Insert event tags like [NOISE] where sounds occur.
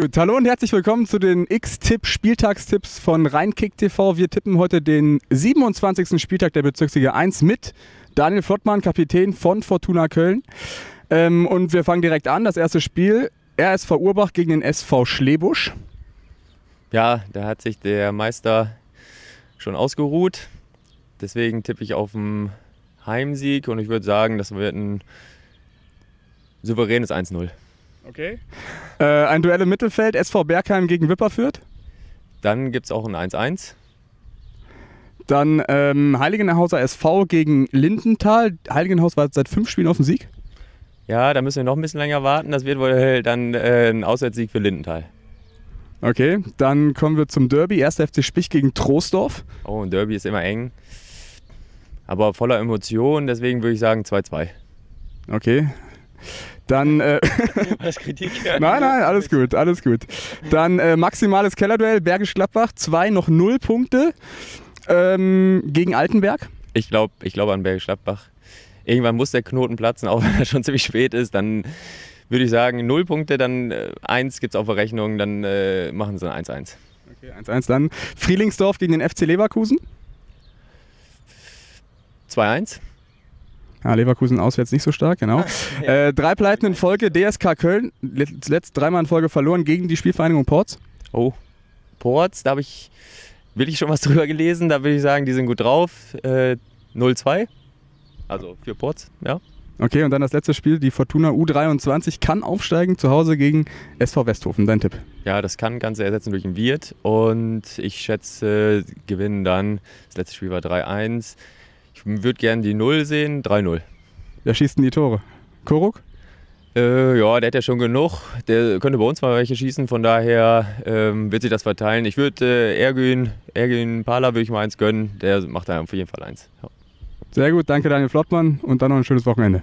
Gut, hallo und herzlich willkommen zu den X-Tipp Spieltagstipps von Rheinkick TV. Wir tippen heute den 27. Spieltag der Bezirksliga 1 mit Daniel Flottmann, Kapitän von Fortuna Köln. Ähm, und wir fangen direkt an. Das erste Spiel, RSV Urbach gegen den SV Schlebusch. Ja, da hat sich der Meister schon ausgeruht. Deswegen tippe ich auf einen Heimsieg und ich würde sagen, das wird ein souveränes 1-0. Okay. Äh, ein Duell im Mittelfeld, SV Bergheim gegen Wipperfürth. Dann gibt es auch ein 1-1. Dann ähm, Heiligenhauser SV gegen Lindenthal. Heiligenhaus war seit fünf Spielen auf dem Sieg. Ja, da müssen wir noch ein bisschen länger warten. Das wird wohl äh, dann äh, ein Auswärtssieg für Lindenthal. Okay, dann kommen wir zum Derby. 1. FC Spich gegen Troisdorf. Oh, ein Derby ist immer eng. Aber voller Emotionen, deswegen würde ich sagen 2-2. Okay. Dann. Äh, [LAUGHS] [LAUGHS] nein, nein, alles gut, alles gut. Dann äh, maximales Kellerduell, Bergisch Gladbach, zwei noch null Punkte ähm, gegen Altenberg. Ich glaube ich glaub an Bergisch Gladbach. Irgendwann muss der Knoten platzen, [LAUGHS] auch wenn er schon ziemlich spät ist. Dann würde ich sagen, null Punkte, dann 1 äh, gibt es auf der Rechnung, dann äh, machen sie ein 1-1. 1-1 dann. Frielingsdorf gegen den FC Leverkusen. 2-1. Ja, ah, Leverkusen auswärts nicht so stark, genau. [LAUGHS] ja. äh, drei Pleiten in Folge, DSK Köln, zuletzt dreimal in Folge verloren gegen die Spielvereinigung Ports. Oh, Ports, da habe ich wirklich schon was [LAUGHS] drüber gelesen. Da würde ich sagen, die sind gut drauf. Äh, 0-2, also für Ports, ja. Okay, und dann das letzte Spiel, die Fortuna U23 kann aufsteigen zu Hause gegen SV Westhofen. Dein Tipp? Ja, das kann Ganze ersetzen durch ein Wirt und ich schätze, gewinnen dann, das letzte Spiel war 3-1. Ich würde gerne die 0 sehen, 3-0. Wer schießt denn die Tore? Koruk? Äh, ja, der hat ja schon genug. Der könnte bei uns mal welche schießen, von daher ähm, wird sich das verteilen. Ich würde äh, Ergün, Ergün Pala würde ich mal eins gönnen. Der macht da auf jeden Fall eins. Ja. Sehr gut, danke Daniel Flottmann und dann noch ein schönes Wochenende.